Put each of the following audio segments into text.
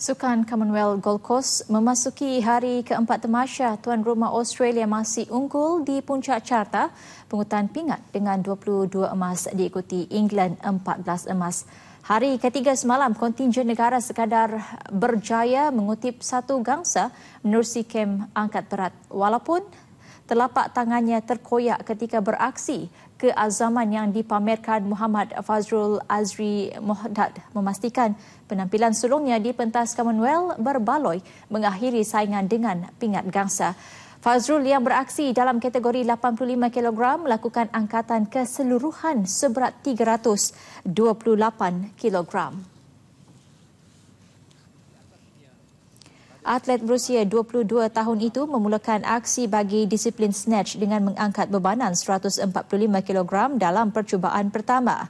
Sukan Commonwealth Gold Coast memasuki hari keempat temasya tuan rumah Australia masih unggul di puncak carta pungutan pingat dengan 22 emas diikuti England 14 emas. Hari ketiga semalam, kontingen negara sekadar berjaya mengutip satu gangsa menerusi kem angkat berat walaupun telapak tangannya terkoyak ketika beraksi keazaman yang dipamerkan Muhammad Fazrul Azri Mohdad memastikan penampilan sulungnya di pentas Commonwealth berbaloi mengakhiri saingan dengan pingat gangsa. Fazrul yang beraksi dalam kategori 85 kg melakukan angkatan keseluruhan seberat 328 kg. atlet berusia 22 tahun itu memulakan aksi bagi disiplin snatch dengan mengangkat bebanan 145 kg dalam percubaan pertama.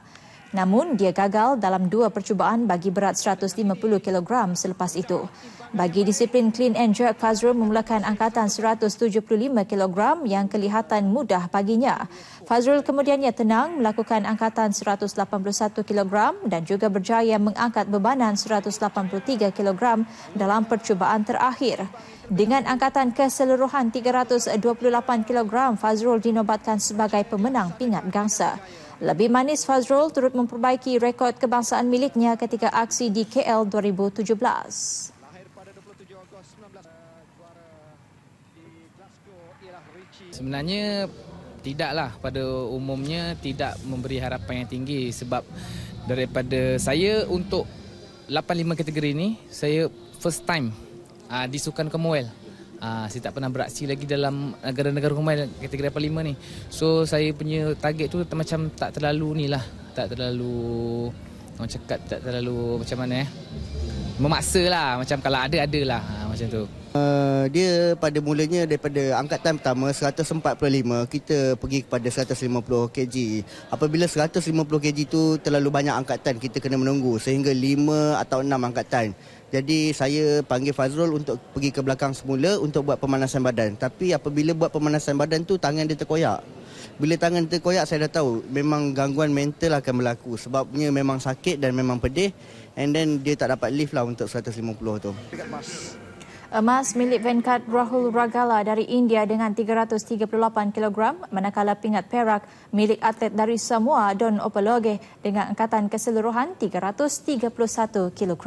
Namun, dia gagal dalam dua percubaan bagi berat 150 kg selepas itu. Bagi disiplin clean and jerk, Fazrul memulakan angkatan 175 kg yang kelihatan mudah paginya. Fazrul kemudiannya tenang melakukan angkatan 181 kg dan juga berjaya mengangkat bebanan 183 kg dalam percubaan terakhir. Dengan angkatan keseluruhan 328 kg, Fazrul dinobatkan sebagai pemenang pingat gangsa. Lebih manis Fazrul turut memperbaiki rekod kebangsaan miliknya ketika aksi di KL 2017. Eh, Sebenarnya tidaklah pada umumnya tidak memberi harapan yang tinggi sebab daripada saya untuk 85 kategori ini saya first time uh, ah, di Sukan Commonwealth. Uh, saya tak pernah beraksi lagi dalam negara-negara rumah kategori lima ni. So saya punya target tu macam tak terlalu ni lah. Tak terlalu orang cakap tak terlalu macam mana eh. Memaksa lah. macam kalau ada ada lah. Uh macam tu? Uh, dia pada mulanya daripada angkatan pertama 145 kita pergi kepada 150 kg. Apabila 150 kg tu terlalu banyak angkatan kita kena menunggu sehingga 5 atau 6 angkatan. Jadi saya panggil Fazrul untuk pergi ke belakang semula untuk buat pemanasan badan. Tapi apabila buat pemanasan badan tu tangan dia terkoyak. Bila tangan terkoyak saya dah tahu memang gangguan mental akan berlaku sebabnya memang sakit dan memang pedih and then dia tak dapat lift lah untuk 150 tu emas milik Venkat Rahul Ragala dari India dengan 338 kg manakala pingat perak milik atlet dari Samoa Don Opeloge dengan angkatan keseluruhan 331 kg.